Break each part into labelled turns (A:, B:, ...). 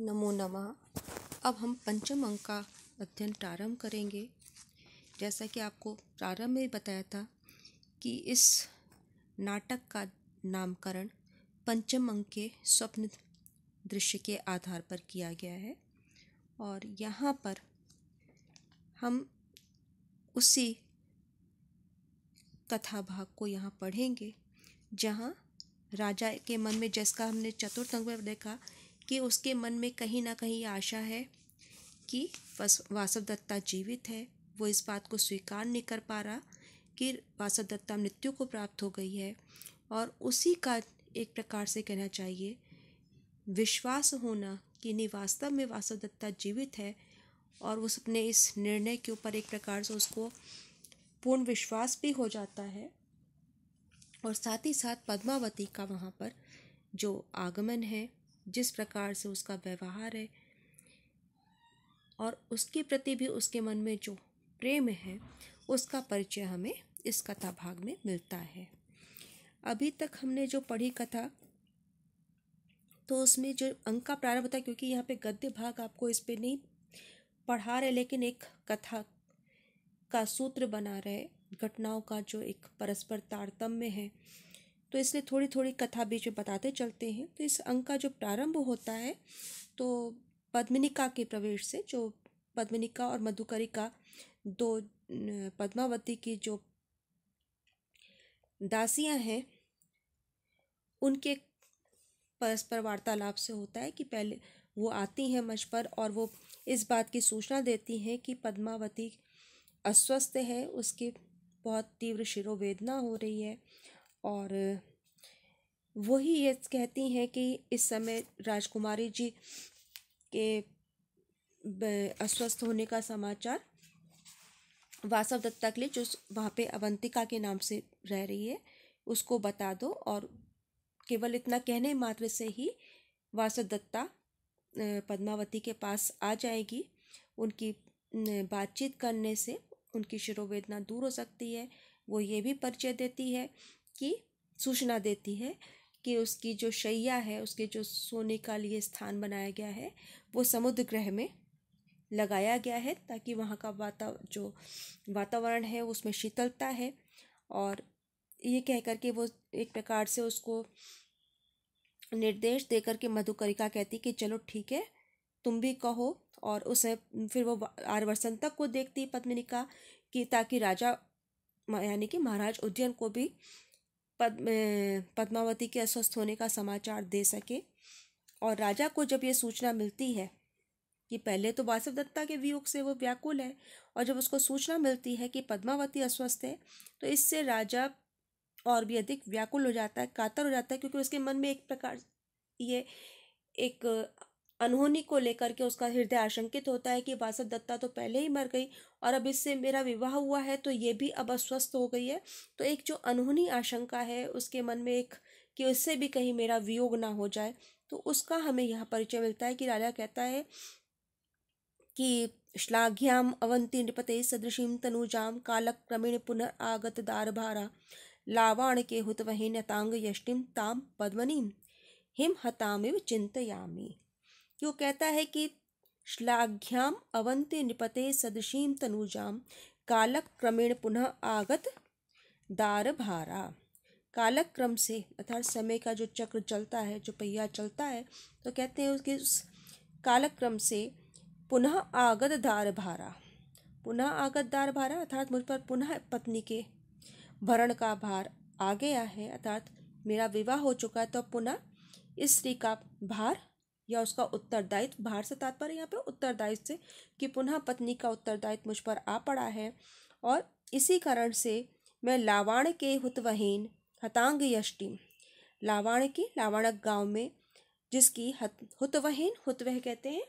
A: नमो नमः अब हम पंचम अंक का अध्ययन प्रारंभ करेंगे जैसा कि आपको प्रारंभ में बताया था कि इस नाटक का नामकरण पंचम अंक के स्वप्न दृश्य के आधार पर किया गया है और यहाँ पर हम उसी कथा भाग को यहाँ पढ़ेंगे जहाँ राजा के मन में जैसा हमने चतुर्थ अंग में देखा कि उसके मन में कहीं ना कहीं आशा है कि वासव दत्ता जीवित है वो इस बात को स्वीकार नहीं कर पा रहा कि वासव दत्ता मृत्यु को प्राप्त हो गई है और उसी का एक प्रकार से कहना चाहिए विश्वास होना कि नहीं वास्तव में वासव दत्ता जीवित है और उस अपने इस निर्णय के ऊपर एक प्रकार से उसको पूर्ण विश्वास भी हो जाता है और साथ ही साथ पद्मावती का वहाँ पर जो आगमन है जिस प्रकार से उसका व्यवहार है और उसके प्रति भी उसके मन में जो प्रेम है उसका परिचय हमें इस कथा भाग में मिलता है अभी तक हमने जो पढ़ी कथा तो उसमें जो अंक का प्रारंभ होता है क्योंकि यहाँ पे गद्य भाग आपको इस पर नहीं पढ़ा रहे लेकिन एक कथा का सूत्र बना रहे घटनाओं का जो एक परस्पर तारतम्य है तो इसलिए थोड़ी थोड़ी कथा बीच में बताते चलते हैं तो इस अंक का जो प्रारंभ होता है तो पद्मनिका के प्रवेश से जो पद्मनिका और मधुकरिका दो पद्मावती की जो दासियां हैं उनके परस्पर वार्तालाप से होता है कि पहले वो आती हैं मंच पर और वो इस बात की सूचना देती हैं कि पद्मावती अस्वस्थ है उसकी बहुत तीव्र शिरोवेदना हो रही है और वही ये कहती हैं कि इस समय राजकुमारी जी के अस्वस्थ होने का समाचार वासव दत्ता के लिए जो वहाँ पे अवंतिका के नाम से रह रही है उसको बता दो और केवल इतना कहने मात्र से ही वासव दत्ता पद्मावती के पास आ जाएगी उनकी बातचीत करने से उनकी शिरोवेदना दूर हो सकती है वो ये भी परिचय देती है की सूचना देती है कि उसकी जो शैया है उसके जो सोने का लिए स्थान बनाया गया है वो समुद्र ग्रह में लगाया गया है ताकि वहाँ का वाता जो वातावरण है उसमें शीतलता है और ये कह कर के वो एक प्रकार से उसको निर्देश दे करके मधुकरिका कहती कि चलो ठीक है तुम भी कहो और उसे फिर वो तक को देखती का कि ताकि राजा यानी कि महाराज उज्जैन को भी पद पद्मावती के अस्वस्थ होने का समाचार दे सके और राजा को जब ये सूचना मिलती है कि पहले तो वासव दत्ता के वियोग से वो व्याकुल है और जब उसको सूचना मिलती है कि पद्मावती अस्वस्थ है तो इससे राजा और भी अधिक व्याकुल हो जाता है कातर हो जाता है क्योंकि उसके मन में एक प्रकार ये एक अनहोनी को लेकर के उसका हृदय आशंकित होता है कि बासव दत्ता तो पहले ही मर गई और अब इससे मेरा विवाह हुआ है तो ये भी अब अस्वस्थ हो गई है तो एक जो अनहोनी आशंका है उसके मन में एक कि उससे भी कहीं मेरा वियोग ना हो जाए तो उसका हमें यह परिचय मिलता है कि राजा कहता है कि श्लाघ्याम अवंती नृपते सदृशीम तनुजाम कालक आगत दार भारा लावाण के तांग यष्टिम ताम पद्मनीम हिम हतामिव चिंतयामी कि वो कहता है कि श्लाघ्याम अवंत्य निपते सदशीम तनुजाम कालक क्रमेण पुनः आगत दार भारा कालक क्रम से अर्थात समय का जो चक्र चलता है जो पहिया चलता है तो कहते हैं उसके उस कालक क्रम से पुनः आगत दार भारा पुनः आगत दार भारा अर्थात मुझ पर पुनः पत्नी के भरण का भार आ गया है अर्थात मेरा विवाह हो चुका है तो पुनः स्त्री का भार या उसका उत्तरदायित्व भार से तात्पर्य यहाँ पे उत्तरदायित्व से कि पुनः पत्नी का उत्तरदायित्व मुझ पर आ पड़ा है और इसी कारण से मैं लावाण के हुतवहीन हतांग यष्टि लावाण की लावाणक गांव में जिसकी हुतवहीन हुतवह कहते हैं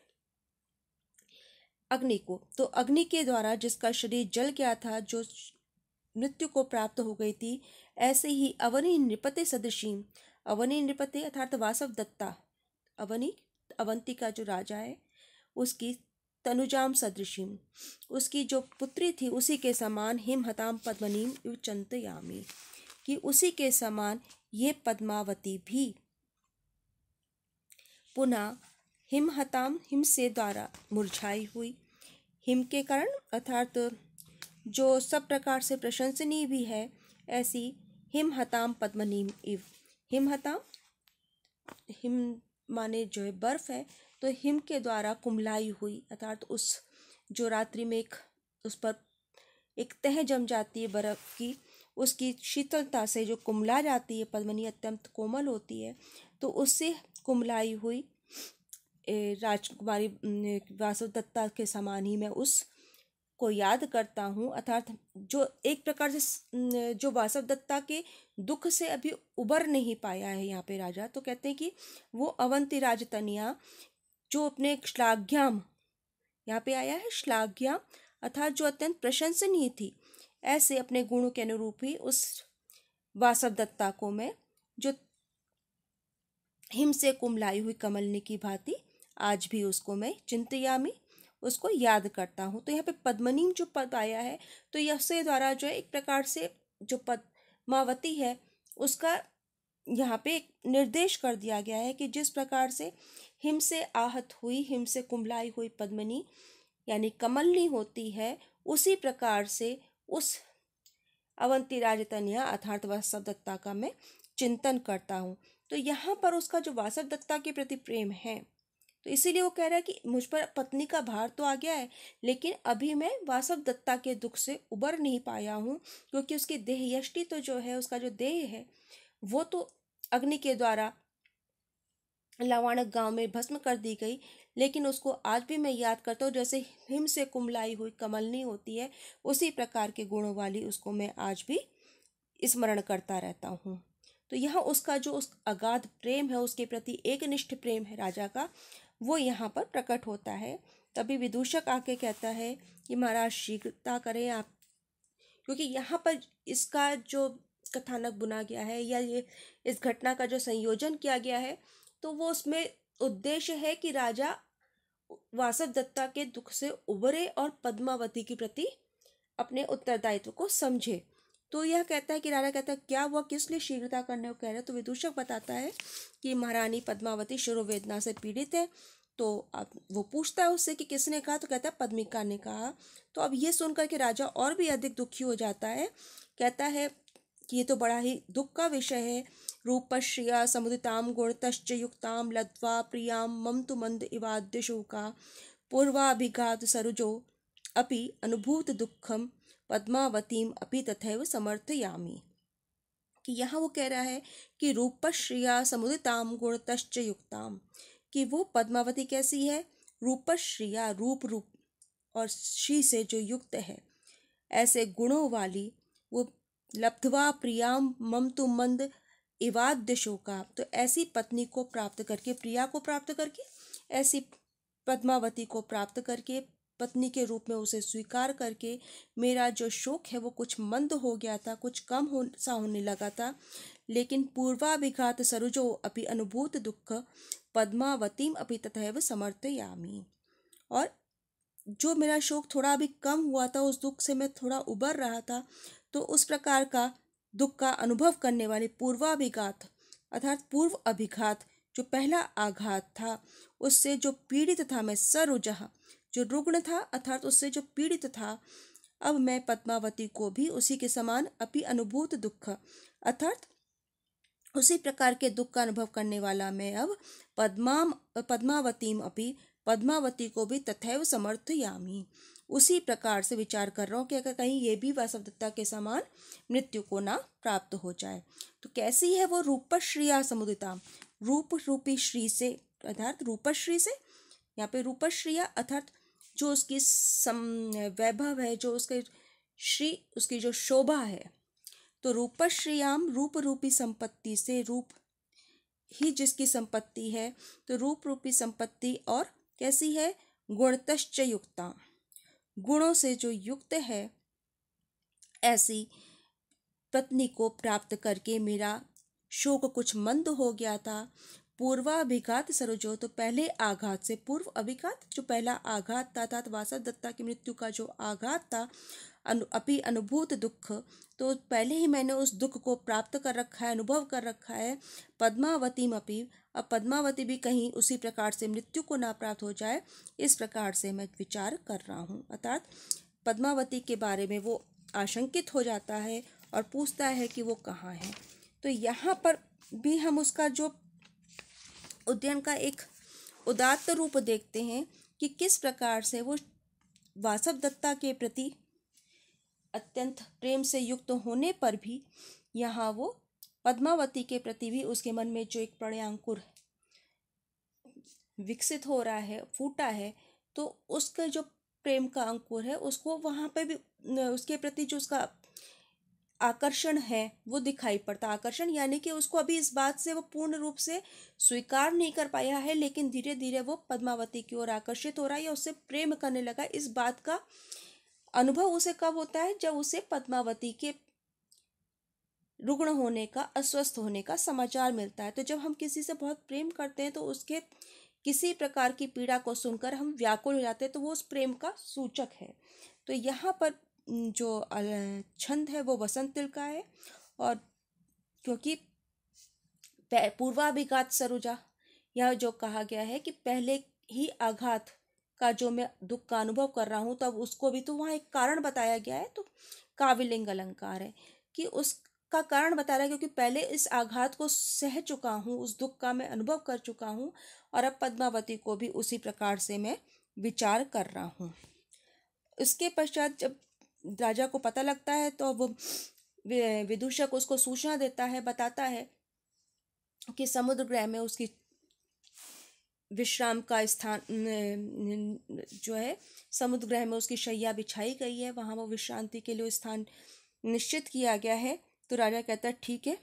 A: अग्नि को तो अग्नि के द्वारा जिसका शरीर जल गया था जो मृत्यु को प्राप्त हो गई थी ऐसे ही अवनी नृपते सदृशी अवनी नृपते अर्थात वासव दत्ता अवनी अवंती का जो राजा है उसकी तनुजाम सदृशिम उसकी जो पुत्री थी उसी के समान हिम हताम पद्मनीम चंतयामी कि उसी के समान ये पद्मावती भी पुनः हिमहताम हिम से द्वारा मुरझाई हुई हिम के कारण अर्थात जो सब प्रकार से प्रशंसनीय भी है ऐसी हिमहताम पद्मनीम इव हिमहताम हिम माने जो है बर्फ़ है तो हिम के द्वारा कुमलाई हुई अर्थात उस जो रात्रि में एक उस पर एक तह जम जाती है बर्फ़ की उसकी शीतलता से जो कुमला जाती है पद्मनी अत्यंत कोमल होती है तो उससे कुमलाई हुई राजकुमारी वासव दत्ता के समान ही मैं उस को याद करता हूँ अर्थात जो एक प्रकार से जो वासव दत्ता के दुख से अभी उबर नहीं पाया है यहाँ पे राजा तो कहते हैं कि वो अवंती राजतनिया जो अपने श्लाघ्याम यहाँ पे आया है श्लाघ्याम अर्थात जो अत्यंत प्रशंसनीय थी ऐसे अपने गुणों के अनुरूप ही उस वासव दत्ता को मैं जो हिम से कुमलाई हुई कमलनी की भांति आज भी उसको मैं चिंतयामी उसको याद करता हूँ तो यहाँ पे पद्मनी जो पद आया है तो यसे द्वारा जो है एक प्रकार से जो पद्मावती है उसका यहाँ पे एक निर्देश कर दिया गया है कि जिस प्रकार से हिम से आहत हुई हिम से कुंभलाई हुई पद्मनी यानी कमलनी होती है उसी प्रकार से उस अवंती राजतनिया अर्थात वास्तव दत्ता का मैं चिंतन करता हूँ तो यहाँ पर उसका जो वासव दत्ता के प्रति प्रेम है तो इसीलिए वो कह रहा है कि मुझ पर पत्नी का भार तो आ गया है लेकिन अभी मैं वासव दत्ता के दुख से उबर नहीं पाया हूँ क्योंकि उसकी देह यष्टि तो जो है उसका जो देह है वो तो अग्नि के द्वारा लावाणक गांव में भस्म कर दी गई लेकिन उसको आज भी मैं याद करता हूँ जैसे हिम से कुमलाई हुई कमलनी होती है उसी प्रकार के गुणों वाली उसको मैं आज भी स्मरण करता रहता हूँ तो यह उसका जो उस अगाध प्रेम है उसके प्रति एक निष्ठ प्रेम है राजा का वो यहाँ पर प्रकट होता है तभी विदूषक आके कहता है कि महाराज शीघ्रता करें आप क्योंकि यहाँ पर इसका जो कथानक बुना गया है या ये इस घटना का जो संयोजन किया गया है तो वो उसमें उद्देश्य है कि राजा वासव दत्ता के दुख से उबरे और पद्मावती के प्रति अपने उत्तरदायित्व को समझे तो यह कहता है कि राजा कहता है क्या हुआ किस लिए शीघ्रता करने को कह रहे तो विदूषक बताता है कि महारानी पद्मावती वेदना से पीड़ित है तो अब वो पूछता है उससे कि किसने कहा तो कहता है पद्मिका ने कहा तो अब ये सुनकर के राजा और भी अधिक दुखी हो जाता है कहता है कि ये तो बड़ा ही दुख का विषय है रूपश्रिया समुदिताम गुणत युक्ताम लद्वा प्रियाम मम तु मंद इवाद्य इवाद्यशोका पूर्वाभिघात सरुजो अपि अनुभूत दुखम पद्मावतीम अपि तथैव समर्थयामी कि यहाँ वो कह रहा है कि रूपश्रिया समुदिताम गुणतश्च युक्ताम कि वो पद्मावती कैसी है रूपश्रिया रूप रूप और श्री से जो युक्त है ऐसे गुणों वाली वो लब्धवा प्रियाम मम तो मंद इवाद्य शोका तो ऐसी पत्नी को प्राप्त करके प्रिया को प्राप्त करके ऐसी पद्मावती को प्राप्त करके पत्नी के रूप में उसे स्वीकार करके मेरा जो शौक है वो कुछ मंद हो गया था कुछ कम हो सा होने लगा था लेकिन पूर्वाभिघात सरुजो अपि अनुभूत दुख पद्मावतीम अपि तथैव समर्थयामी और जो मेरा शौक थोड़ा अभी कम हुआ था उस दुख से मैं थोड़ा उबर रहा था तो उस प्रकार का दुख का अनुभव करने वाले पूर्वाभिघात अर्थात पूर्व अभिघात जो पहला आघात था उससे जो पीड़ित था मैं सरुजहा जो रुग्ण था अर्थात उससे जो पीड़ित था अब मैं पद्मावती को भी उसी के समान अपि अनुभूत दुख अर्थात उसी प्रकार के दुख का अनुभव करने वाला मैं अब पद्मा पद्मावतीम अपि पद्मावती को भी तथैव समर्थयामी उसी प्रकार से विचार कर रहा हूँ कि अगर कहीं ये भी वास्तविकता के समान मृत्यु को ना प्राप्त हो जाए तो कैसी है वो रूपश्रिया समुदिता रूप रूपी श्री से अर्थात रूपश्री से यहाँ पे रूपश्रिया अर्थात जो उसकी सम वैभव है जो उसके श्री उसकी जो शोभा है तो रूप श्रीयाम रूप रूपी संपत्ति से रूप ही जिसकी संपत्ति है तो रूप रूपी संपत्ति और कैसी है गुणतश्च युक्ता गुणों से जो युक्त है ऐसी पत्नी को प्राप्त करके मेरा शोक कुछ मंद हो गया था पूर्वाभिघात सरोजो तो पहले आघात से पूर्व अभिघात जो पहला आघात था अर्थात वासव दत्ता की मृत्यु का जो आघात था अनु अपि अनुभूत दुख तो पहले ही मैंने उस दुख को प्राप्त कर रखा है अनुभव कर रखा है पद्मावती मपि अब पद्मावती भी कहीं उसी प्रकार से मृत्यु को ना प्राप्त हो जाए इस प्रकार से मैं विचार कर रहा हूँ अर्थात पद्मावती के बारे में वो आशंकित हो जाता है और पूछता है कि वो कहाँ है तो यहाँ पर भी हम उसका जो उद्यन का एक उदात्त रूप देखते हैं कि किस प्रकार से वो वासव दत्ता के प्रति अत्यंत प्रेम से युक्त होने पर भी यहाँ वो पद्मावती के प्रति भी उसके मन में जो एक प्रणयांकुर विकसित हो रहा है फूटा है तो उसका जो प्रेम का अंकुर है उसको वहाँ पे भी उसके प्रति जो उसका आकर्षण है वो दिखाई पड़ता आकर्षण यानी कि उसको अभी इस बात से वो पूर्ण रूप से स्वीकार नहीं कर पाया है लेकिन धीरे धीरे वो पद्मावती की ओर आकर्षित हो रहा है या उससे प्रेम करने लगा इस बात का अनुभव उसे कब होता है जब उसे पद्मावती के रुग्ण होने का अस्वस्थ होने का समाचार मिलता है तो जब हम किसी से बहुत प्रेम करते हैं तो उसके किसी प्रकार की पीड़ा को सुनकर हम व्याकुल हो जाते हैं तो वो उस प्रेम का सूचक है तो यहाँ पर जो छंद है वो बसंत तिल का है और क्योंकि पूर्वाभिघात सरुजा यह जो कहा गया है कि पहले ही आघात का जो मैं दुख का अनुभव कर रहा हूँ तब उसको भी तो वहाँ एक कारण बताया गया है तो काविलिंग अलंकार है कि उसका कारण बता रहा है क्योंकि पहले इस आघात को सह चुका हूँ उस दुख का मैं अनुभव कर चुका हूँ और अब पद्मावती को भी उसी प्रकार से मैं विचार कर रहा हूँ उसके पश्चात जब राजा को पता लगता है तो अब विदूषक उसको सूचना देता है बताता है कि समुद्र ग्रह में उसकी विश्राम का स्थान जो है समुद्र ग्रह में उसकी शैया बिछाई गई है वहाँ वो विश्रांति के लिए स्थान निश्चित किया गया है तो राजा कहता है ठीक है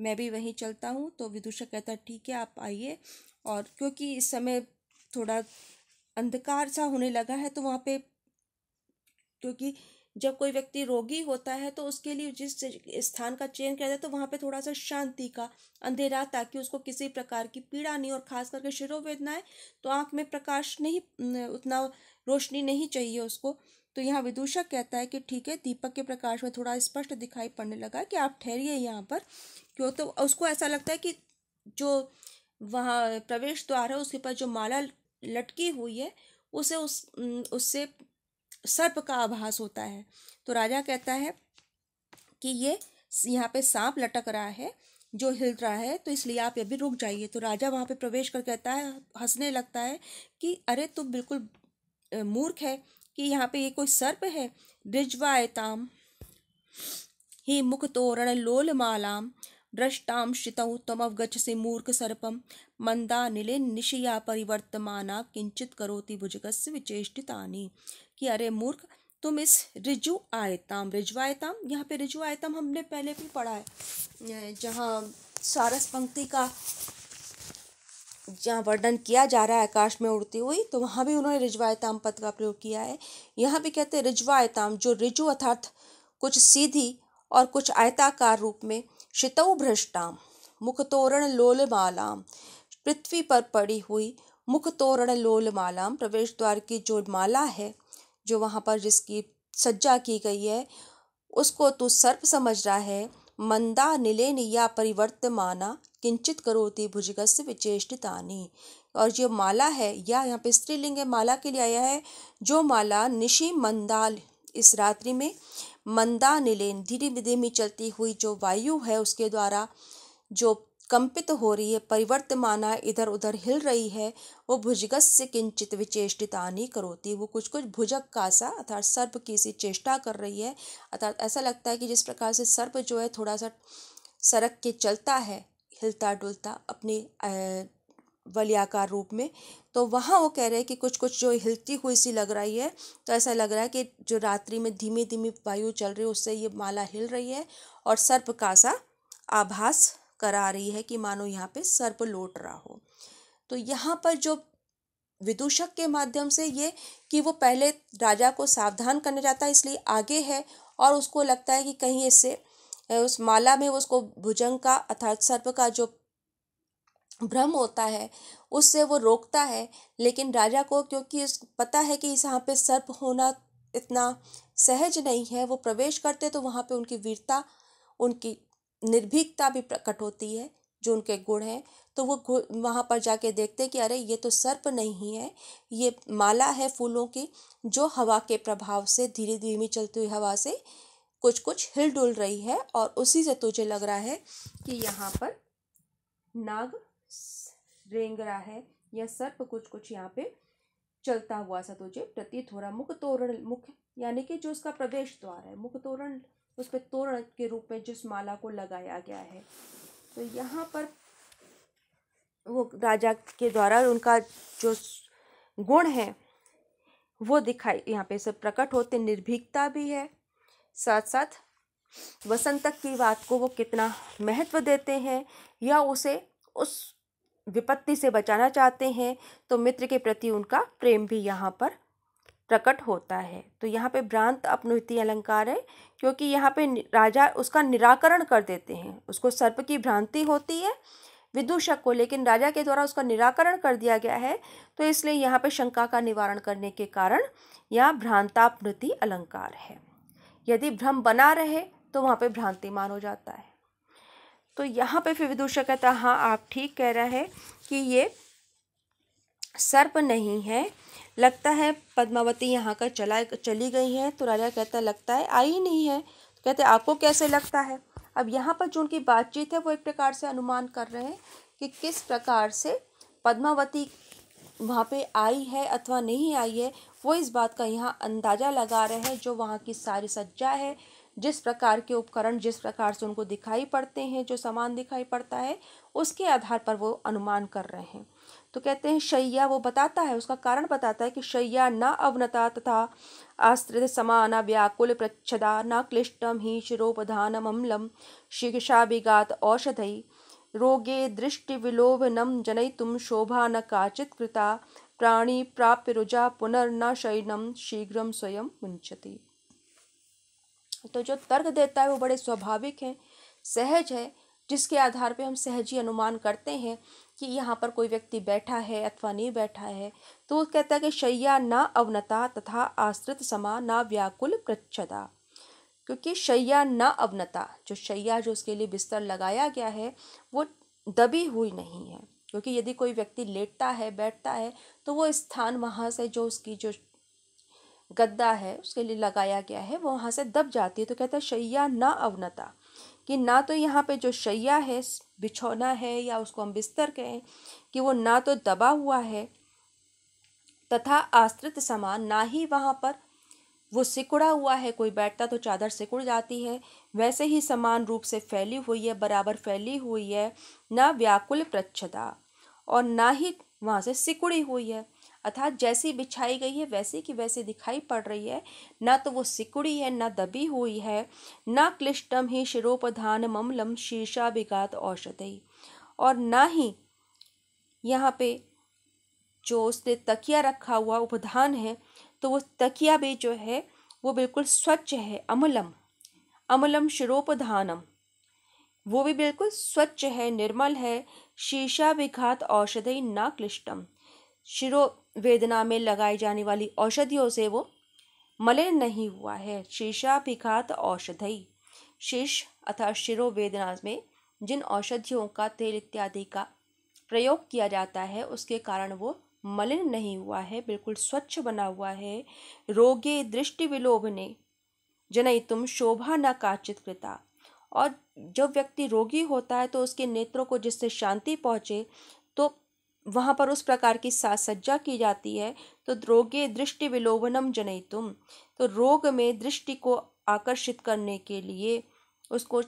A: मैं भी वहीं चलता हूँ तो विदूषक कहता है ठीक है आप आइए और क्योंकि इस समय थोड़ा अंधकार सा होने लगा है तो वहाँ पे क्योंकि जब कोई व्यक्ति रोगी होता है तो उसके लिए जिस स्थान का चयन किया जाए तो वहाँ पे थोड़ा सा शांति का अंधेरा ताकि उसको किसी प्रकार की पीड़ा नहीं और ख़ास करके शिरोवेदनाएं तो आँख में प्रकाश नहीं उतना रोशनी नहीं चाहिए उसको तो यहाँ विदूषक कहता है कि ठीक है दीपक के प्रकाश में थोड़ा स्पष्ट दिखाई पड़ने लगा कि आप ठहरिए यहाँ पर क्यों तो उसको ऐसा लगता है कि जो वहाँ प्रवेश द्वार है उसके पास जो माला लटकी हुई है उसे उस उससे सर्प का आभास होता है तो राजा कहता है कि ये यहाँ पे सांप लटक रहा है जो हिल रहा है तो इसलिए आप अभी रुक जाइए तो राजा वहाँ पे प्रवेश कर कहता है हंसने लगता है कि अरे तुम बिल्कुल मूर्ख है कि यहाँ पे ये कोई सर्प है रिजवायताम ही मुख तोरण लोल मालाम दृष्टाम श्रितौ तम अवगछ से मूर्ख सर्पम मंदा निले निशिया परिवर्तमाना किंचित करोति भुजगस्य विचेष्टितानि कि अरे मूर्ख तुम इस रिजु रिजु आयताम यहाँ पे रिजु आयताम हमने पहले भी पढ़ा है जहाँ सारस पंक्ति का जहाँ वर्णन किया जा रहा है आकाश में उड़ती हुई तो वहाँ भी उन्होंने रिजवायताम पद का प्रयोग किया है यहाँ भी कहते हैं रिजवायताम जो रिजु अर्थात कुछ सीधी और कुछ आयताकार रूप में शितऊ भ्रष्टाम मुख तोरण लोलमालाम पृथ्वी पर पड़ी हुई मुख तोरण लोलमालाम प्रवेश द्वार की जो माला है जो वहाँ पर जिसकी सज्जा की गई है उसको तू सर्प समझ रहा है मंदा निलेन या परिवर्तमाना किंचित करोति भुजगस्य विचेष्टितानी और जो माला है या यहाँ पे स्त्रीलिंग है माला के लिए आया है जो माला निशी मंदाल इस रात्रि में मंदा निलेन धीरे धीमी चलती हुई जो वायु है उसके द्वारा जो कंपित हो रही है परिवर्तमाना इधर उधर हिल रही है वो भुजगस से किंचित नहीं करोती वो कुछ कुछ भुजक का सा अर्थात सर्प की सी चेष्टा कर रही है अर्थात ऐसा लगता है कि जिस प्रकार से सर्प जो है थोड़ा सा सरक के चलता है हिलता डुलता अपने वलियाकार रूप में तो वहाँ वो कह रहे हैं कि कुछ कुछ जो हिलती हुई सी लग रही है तो ऐसा लग रहा है कि जो रात्रि में धीमी धीमी वायु चल रही है उससे ये माला हिल रही है और सर्प का सा आभास करा रही है कि मानो यहाँ पे सर्प लौट रहा हो तो यहाँ पर जो विदूषक के माध्यम से ये कि वो पहले राजा को सावधान करने जाता है इसलिए आगे है और उसको लगता है कि कहीं इससे उस माला में उसको भुजंग का अर्थात सर्प का जो भ्रम होता है उससे वो रोकता है लेकिन राजा को क्योंकि पता है कि इस यहाँ पे सर्प होना इतना सहज नहीं है वो प्रवेश करते तो वहाँ पे उनकी वीरता उनकी निर्भीकता भी प्रकट होती है जो उनके गुण हैं तो वो वहाँ पर जाके देखते हैं कि अरे ये तो सर्प नहीं है ये माला है फूलों की जो हवा के प्रभाव से धीरे धीरे चलती हुई हवा से कुछ कुछ हिल डुल रही है और उसी से तुझे लग रहा है कि यहाँ पर नाग रेंग रहा है या सर्प कुछ कुछ यहाँ पे चलता हुआ सा तुझे प्रतीत हो रहा मुख तोरण मुख यानी कि जो उसका प्रवेश द्वार है मुख तोरण उस पर तोरण के रूप में जिस माला को लगाया गया है तो यहाँ पर वो राजा के द्वारा उनका जो गुण है वो दिखाई यहाँ पे सब प्रकट होते निर्भीकता भी है साथ साथ वसंत की बात को वो कितना महत्व देते हैं या उसे उस विपत्ति से बचाना चाहते हैं तो मित्र के प्रति उनका प्रेम भी यहाँ पर प्रकट होता है तो यहाँ पे भ्रांत अपनुति अलंकार है क्योंकि यहाँ पे राजा उसका निराकरण कर देते हैं उसको सर्प की भ्रांति होती है विदूषक को लेकिन राजा के द्वारा उसका निराकरण कर दिया गया है तो इसलिए यहाँ पे शंका का निवारण करने के कारण यह भ्रांतापनुति अलंकार है यदि भ्रम बना रहे तो वहाँ पे भ्रांतिमान हो जाता है तो यहाँ पे फिर विदूषक कहता हाँ आप ठीक कह रहे हैं कि ये सर्प नहीं है लगता है पद्मावती यहाँ का चला चली गई है तो राजा कहता लगता है आई नहीं है तो कहते आपको कैसे लगता है अब यहाँ पर जो उनकी बातचीत है वो एक प्रकार से अनुमान कर रहे हैं कि किस प्रकार से पद्मावती वहाँ पे आई है अथवा नहीं आई है वो इस बात का यहाँ अंदाज़ा लगा रहे हैं जो वहाँ की सारी सज्जा है जिस प्रकार के उपकरण जिस प्रकार से उनको दिखाई पड़ते हैं जो सामान दिखाई पड़ता है उसके आधार पर वो अनुमान कर रहे हैं तो कहते हैं शैया वो बताता है उसका कारण बताता है कि शैया न अवनता तथा आस्त्रित समान व्याकुल प्रच्छदा न क्लिष्टम ही शिरोपधान अम्लम विगात औषधई रोगे दृष्टिविलोभनम जनयितुम शोभा न काचित कृता प्राणी प्राप्य रुजा पुनर्न शयनम शीघ्र स्वयं मुंचती तो जो तर्क देता है वो बड़े स्वाभाविक हैं सहज है जिसके आधार पे हम सहजी अनुमान करते हैं कि यहाँ पर कोई व्यक्ति बैठा है अथवा नहीं बैठा है तो वो कहता है कि शैया ना अवनता तथा आश्रित समा ना व्याकुल प्रच्छदा क्योंकि शैया ना अवनता जो शैया जो उसके लिए बिस्तर लगाया गया है वो दबी हुई नहीं है क्योंकि यदि कोई व्यक्ति लेटता है बैठता है तो वो स्थान वहाँ से जो उसकी जो गद्दा है उसके लिए लगाया गया है वो वहाँ से दब जाती है तो कहता है शैया ना अवनता कि ना तो यहाँ पे जो शैया है बिछौना है या उसको हम बिस्तर कहें कि वो ना तो दबा हुआ है तथा आश्रित समान ना ही वहाँ पर वो सिकुड़ा हुआ है कोई बैठता तो चादर सिकुड़ जाती है वैसे ही समान रूप से फैली हुई है बराबर फैली हुई है ना व्याकुल प्रच्छता और ना ही वहाँ से सिकुड़ी हुई है अर्थात जैसी बिछाई गई है वैसी की वैसी दिखाई पड़ रही है ना तो वो सिकुड़ी है ना दबी हुई है ना क्लिष्टम ही शिरोपधान ममलम शीर्षा विघात औषधि और ना ही यहाँ पे जो उसने तकिया रखा हुआ उपधान है तो वो तकिया भी जो है वो बिल्कुल स्वच्छ है अमलम अमलम शिरोपधानम वो भी बिल्कुल स्वच्छ है निर्मल है शीशा विघात औषधि ना क्लिष्टम शिरो वेदना में लगाई जाने वाली औषधियों से वो मलिन नहीं हुआ है शेषाभिघात औषधई शीर्ष अथा वेदना में जिन औषधियों का तेल इत्यादि का प्रयोग किया जाता है उसके कारण वो मलिन नहीं हुआ है बिल्कुल स्वच्छ बना हुआ है रोगे दृष्टि ने जनई तुम शोभा न काचित कृता और जब व्यक्ति रोगी होता है तो उसके नेत्रों को जिससे शांति पहुँचे वहाँ पर उस प्रकार की साज सज्जा की जाती है तो रोगे दृष्टि विलोभनम जनयितुम तो रोग में दृष्टि को आकर्षित करने के लिए उसको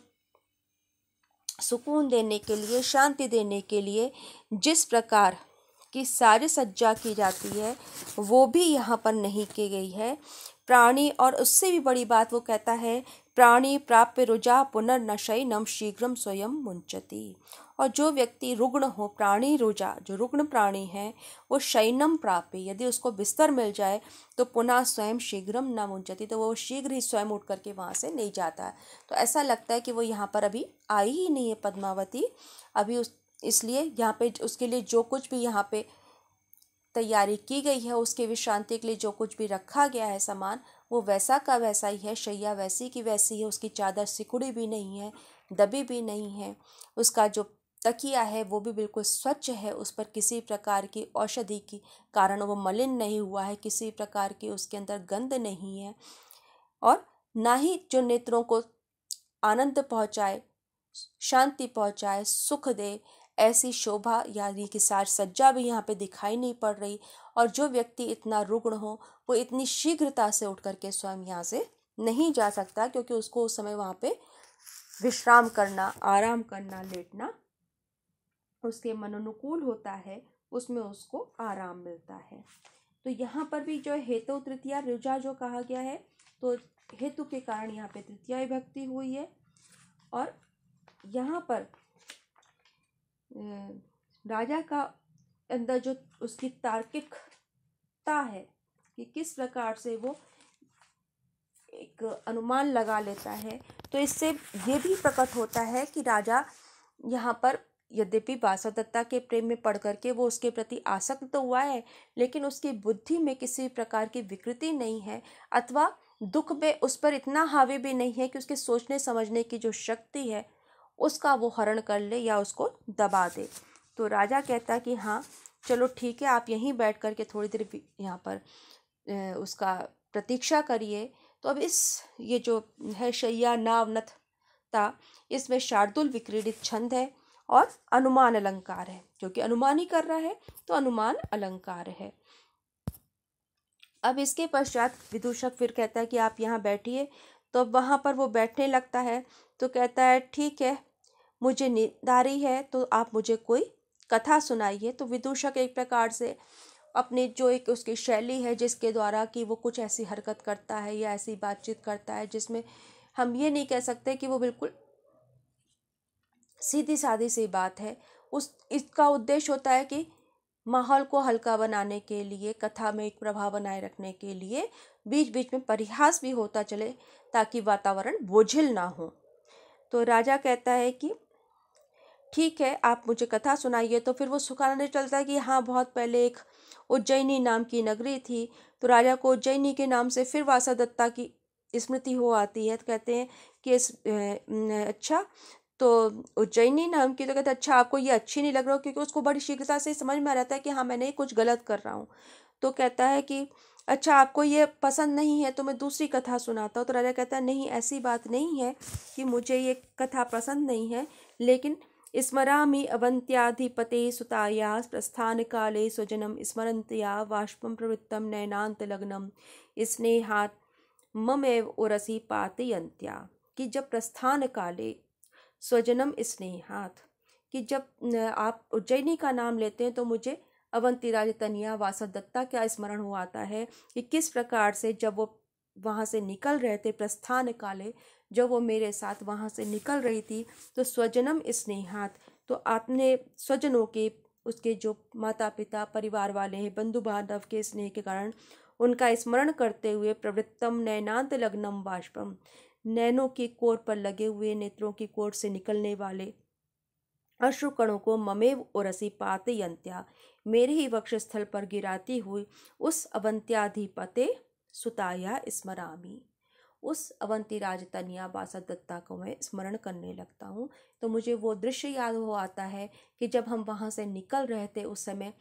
A: सुकून देने के लिए शांति देने के लिए जिस प्रकार की सारी सज्जा की जाती है वो भी यहाँ पर नहीं की गई है प्राणी और उससे भी बड़ी बात वो कहता है प्राणी प्राप्य रुजा पुनर्नशय नम शीघ्र स्वयं मुंचति और जो व्यक्ति रुग्ण हो प्राणी रुजा जो रुग्ण प्राणी है वो शयनम प्राप्य यदि उसको बिस्तर मिल जाए तो पुनः स्वयं शीघ्रम न मुंचती तो वो शीघ्र ही स्वयं उठ करके वहाँ से नहीं जाता है तो ऐसा लगता है कि वो यहाँ पर अभी आई ही नहीं है पद्मावती अभी उस इसलिए यहाँ पे उसके लिए जो कुछ भी यहाँ पे तैयारी की गई है उसके विश्रांति के लिए जो कुछ भी रखा गया है सामान वो वैसा का वैसा ही है शैया वैसी की वैसी है उसकी चादर सिकुड़ी भी नहीं है दबी भी नहीं है उसका जो तकिया है वो भी बिल्कुल स्वच्छ है उस पर किसी प्रकार की औषधि के कारण वो मलिन नहीं हुआ है किसी प्रकार की उसके अंदर गंध नहीं है और ना ही जो नेत्रों को आनंद पहुँचाए शांति पहुँचाए सुख दे ऐसी शोभा यानी कि सार सज्जा भी यहाँ पे दिखाई नहीं पड़ रही और जो व्यक्ति इतना रुग्ण हो वो इतनी शीघ्रता से उठ करके स्वयं यहाँ से नहीं जा सकता क्योंकि उसको उस समय वहाँ पे विश्राम करना आराम करना लेटना उसके मनोनुकूल होता है उसमें उसको आराम मिलता है तो यहाँ पर भी जो हेतु तृतीया रुझा जो कहा गया है तो हेतु के कारण यहाँ पे तृतीया विभक्ति हुई है और यहाँ पर राजा का अंदर जो उसकी तार्किकता है कि किस प्रकार से वो एक अनुमान लगा लेता है तो इससे ये भी प्रकट होता है कि राजा यहाँ पर यद्यपि दत्ता के प्रेम में पढ़ करके वो उसके प्रति आसक्त तो हुआ है लेकिन उसकी बुद्धि में किसी प्रकार की विकृति नहीं है अथवा दुख में उस पर इतना हावी भी नहीं है कि उसके सोचने समझने की जो शक्ति है उसका वो हरण कर ले या उसको दबा दे तो राजा कहता है कि हाँ चलो ठीक है आप यहीं बैठ कर के थोड़ी देर यहाँ पर उसका प्रतीक्षा करिए तो अब इस ये जो है शैया नावनथ ता इसमें शार्दुल विक्रीड़ित छंद है और अनुमान अलंकार है जो कि अनुमान ही कर रहा है तो अनुमान अलंकार है अब इसके पश्चात विदूषक फिर कहता है कि आप यहाँ बैठिए तो अब वहाँ पर वो बैठने लगता है तो कहता है ठीक है मुझे नींद आ रही है तो आप मुझे कोई कथा सुनाइए तो विदूषक एक प्रकार से अपने जो एक उसकी शैली है जिसके द्वारा कि वो कुछ ऐसी हरकत करता है या ऐसी बातचीत करता है जिसमें हम ये नहीं कह सकते कि वो बिल्कुल सीधी सादी सी बात है उस इसका उद्देश्य होता है कि माहौल को हल्का बनाने के लिए कथा में एक प्रभाव बनाए रखने के लिए बीच बीच में परिहास भी होता चले ताकि वातावरण बोझिल ना हो तो राजा कहता है कि ठीक है आप मुझे कथा सुनाइए तो फिर वो सुखाने चलता कि हाँ बहुत पहले एक उज्जैनी नाम की नगरी थी तो राजा को उज्जैनी के नाम से फिर वासा दत्ता की स्मृति हो आती है तो कहते हैं कि इस अच्छा तो उज्जैनी नाम की तो कहते अच्छा आपको ये अच्छी नहीं लग रहा हो क्योंकि उसको बड़ी शीघ्रता से समझ में आ जाता है कि हाँ मैंने कुछ गलत कर रहा हूँ तो कहता है कि अच्छा आपको ये पसंद नहीं है तो मैं दूसरी कथा सुनाता हूँ तो राजा कहता है नहीं ऐसी बात नहीं है कि मुझे ये कथा पसंद नहीं है लेकिन स्मरामि अवंत्याधिपते सुताया प्रस्थानकाले स्वजनं स्मरन्तया बाष्पं प्रवृत्तं नयनान्तलग्नं स्नेहा ममेव उरसि पातयंत्या कि जब प्रस्थान काले स्वजनम स्नेहात कि जब आप उज्जैनी का नाम लेते हैं तो मुझे अवंती राजतनिया वासव दत्ता का स्मरण हो आता है कि किस प्रकार से जब वो वहाँ से निकल रहे थे प्रस्थान काले जब वो मेरे साथ वहाँ से निकल रही थी तो स्वजनम स्नेहात तो आपने स्वजनों के उसके जो माता पिता परिवार वाले हैं बंधु बांधव के स्नेह के कारण उनका स्मरण करते हुए प्रवृत्तम नैनांत लग्नम बाष्पम नैनों की कोर पर लगे हुए नेत्रों की कोर से निकलने वाले अश्रुकणों को ममेव रसी पाते यंत्या मेरे ही वक्षस्थल पर गिराती हुई उस अवंत्याधिपते सुताया स्मरामी उस अवंती राज तनिया बासा दत्ता को मैं स्मरण करने लगता हूँ तो मुझे वो दृश्य याद हो आता है कि जब हम वहाँ से निकल रहे थे उस समय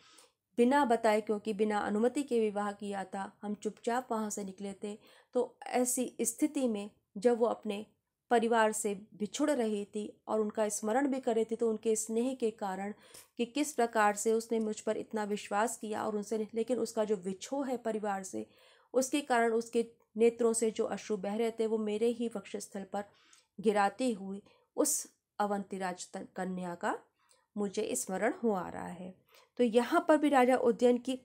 A: बिना बताए क्योंकि बिना अनुमति के विवाह किया था हम चुपचाप वहाँ से निकले थे तो ऐसी स्थिति में जब वो अपने परिवार से बिछुड़ रही थी और उनका स्मरण भी कर रही थी तो उनके स्नेह के कारण कि किस प्रकार से उसने मुझ पर इतना विश्वास किया और उनसे लेकिन उसका जो विछो है परिवार से उसके कारण उसके नेत्रों से जो अश्रु बह रहे थे वो मेरे ही वक्षस्थल पर गिराते हुए उस राज कन्या का मुझे स्मरण हो आ रहा है तो यहाँ पर भी राजा उद्यन की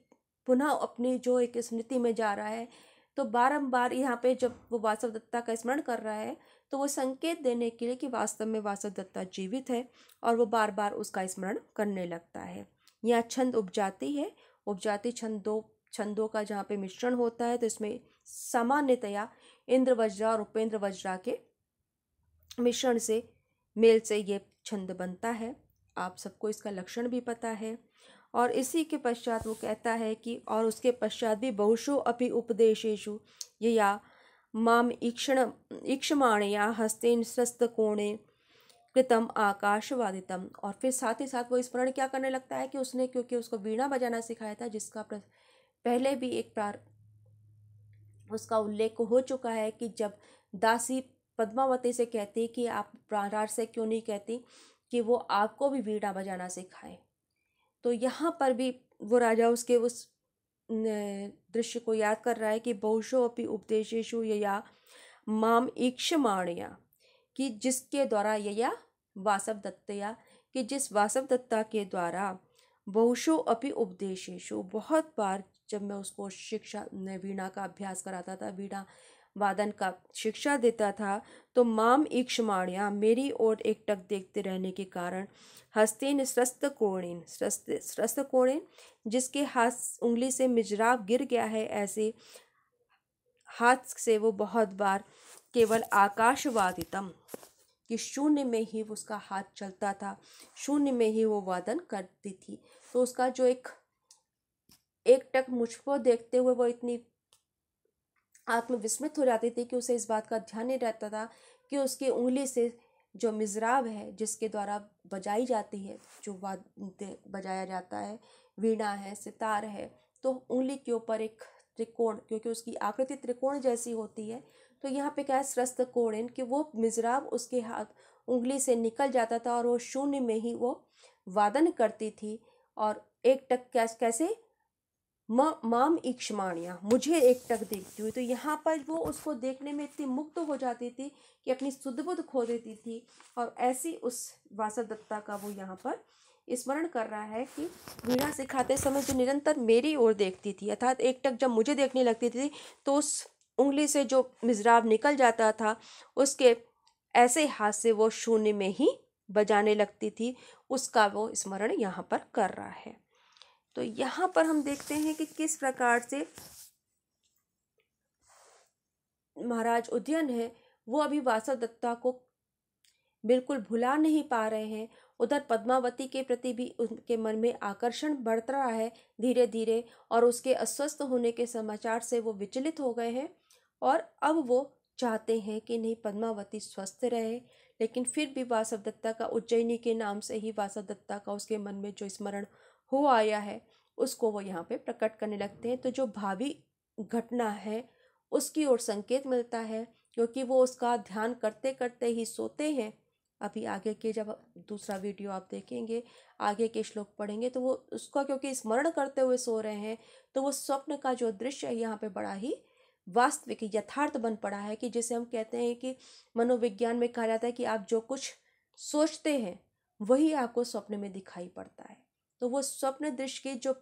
A: पुनः अपनी जो एक स्मृति में जा रहा है तो बारंबार यहाँ पे जब वो वासव दत्ता का स्मरण कर रहा है तो वो संकेत देने के लिए कि वास्तव में वासव दत्ता जीवित है और वो बार बार उसका स्मरण करने लगता है यहाँ छंद उपजाती है उपजाती छंद दो छंदों का जहाँ पे मिश्रण होता है तो इसमें सामान्यतया इंद्र वज्रा और उपेंद्र वज्रा के मिश्रण से मेल से ये छंद बनता है आप सबको इसका लक्षण भी पता है और इसी के पश्चात वो कहता है कि और उसके पश्चात भी बहुशो अपि उपदेशेशु ये या माम ईक्षण या हस्तेन स्रस्त कोणे कृतम आकाशवादितम और फिर साथ ही साथ वो स्मरण क्या करने लगता है कि उसने क्योंकि उसको वीणा बजाना सिखाया था जिसका पहले भी एक प्रार उसका उल्लेख हो चुका है कि जब दासी पद्मावती से कहती कि आप प्रार से क्यों नहीं कहती कि वो आपको भी वीणा बजाना सिखाए तो यहाँ पर भी वो राजा उसके उस दृश्य को याद कर रहा है कि बहुशो अपनी उपदेशेशु यया माम ईक्षमाणया कि जिसके द्वारा यया वासव दत्तया कि जिस वासव दत्ता के द्वारा बहुशो अपनी उपदेशेशु बहुत बार जब मैं उसको शिक्षा वीणा का अभ्यास कराता था वीणा वादन का शिक्षा देता था तो माम इक्षमाणिया मेरी ओर एकटक देखते रहने के कारण हस्तीन स्रस्त कोणिन स्रस्त स्रस्त कोणिन जिसके हाथ उंगली से मिजराब गिर गया है ऐसे हाथ से वो बहुत बार केवल आकाशवादितम कि शून्य में ही उसका हाथ चलता था शून्य में ही वो वादन करती थी तो उसका जो एक एक टक मुझको देखते हुए वो इतनी आत्मविस्मित हो जाती थी कि उसे इस बात का ध्यान नहीं रहता था कि उसकी उंगली से जो मिजराब है जिसके द्वारा बजाई जाती है जो वाद बजाया जाता है वीणा है सितार है तो उंगली के ऊपर एक त्रिकोण क्योंकि उसकी आकृति त्रिकोण जैसी होती है तो यहाँ पे क्या है स्रस्त कोणन कि वो मिजराब उसके हाथ उंगली से निकल जाता था और वो शून्य में ही वो वादन करती थी और एक टक कैसे म माम इक्ष्माणिया मुझे टक देखती हुई तो यहाँ पर वो उसको देखने में इतनी मुक्त हो जाती थी कि अपनी सुध खो देती थी और ऐसी उस वासवदत्ता का वो यहाँ पर स्मरण कर रहा है कि वीणा सिखाते समय जो निरंतर मेरी ओर देखती थी अर्थात एक टक जब मुझे देखने लगती थी तो उस उंगली से जो मिजराब निकल जाता था उसके ऐसे हाथ से वो शून्य में ही बजाने लगती थी उसका वो स्मरण यहाँ पर कर रहा है तो यहाँ पर हम देखते हैं कि किस प्रकार से महाराज उदयन है वो अभी वासव दत्ता को बिल्कुल भुला नहीं पा रहे हैं उधर पद्मावती के प्रति भी उनके मन में आकर्षण बढ़ रहा है धीरे धीरे और उसके अस्वस्थ होने के समाचार से वो विचलित हो गए हैं और अब वो चाहते हैं कि नहीं पद्मावती स्वस्थ रहे लेकिन फिर भी वासव दत्ता का उज्जैनी के नाम से ही वासव दत्ता का उसके मन में जो स्मरण हो आया है उसको वो यहाँ पे प्रकट करने लगते हैं तो जो भावी घटना है उसकी ओर संकेत मिलता है क्योंकि वो उसका ध्यान करते करते ही सोते हैं अभी आगे के जब दूसरा वीडियो आप देखेंगे आगे के श्लोक पढ़ेंगे तो वो उसका क्योंकि स्मरण करते हुए सो रहे हैं तो वो स्वप्न का जो दृश्य है यहाँ पे बड़ा ही वास्तविक यथार्थ बन पड़ा है कि जिसे हम कहते हैं कि मनोविज्ञान में कहा जाता है कि आप जो कुछ सोचते हैं वही आपको स्वप्न में दिखाई पड़ता है तो वो स्वप्न दृश्य की जो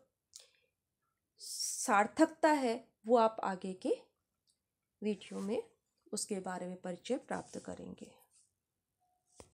A: सार्थकता है वो आप आगे के वीडियो में उसके बारे में परिचय प्राप्त करेंगे